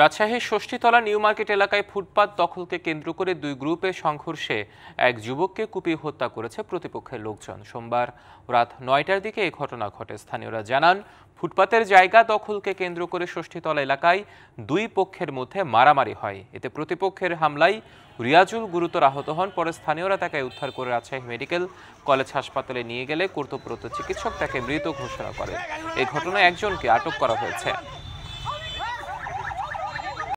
রাজশাহীর Sasthitala new market এলাকায় ফুটপাত দখলকে কেন্দ্র করে দুই গ্রুপের সংঘর্ষে এক যুবককে কুপিয়ে হত্যা করেছে প্রতিপক্ষের লোকজন সোমবার রাত নয়টার দিকে এই ঘটনা ঘটে স্থানীয়রা জানান ফুটপাতের জায়গা দখলকে কেন্দ্র করে ষষ্ঠীতলা এলাকায় দুই পক্ষের মধ্যে মারামারি হয় এতে প্রতিপক্ষের হামলায় রিয়াজুল গুরুতর আহত হন পরে স্থানীয়রা তাকে উদ্ধার করে রাজশাহী মেডিকেল কলেজ হাসপাতালে নিয়ে গেলে কর্তব্যরত চিকিৎসক তাকে মৃত ঘোষণা করে এই ঘটনায় একজনকে আটক করা হয়েছে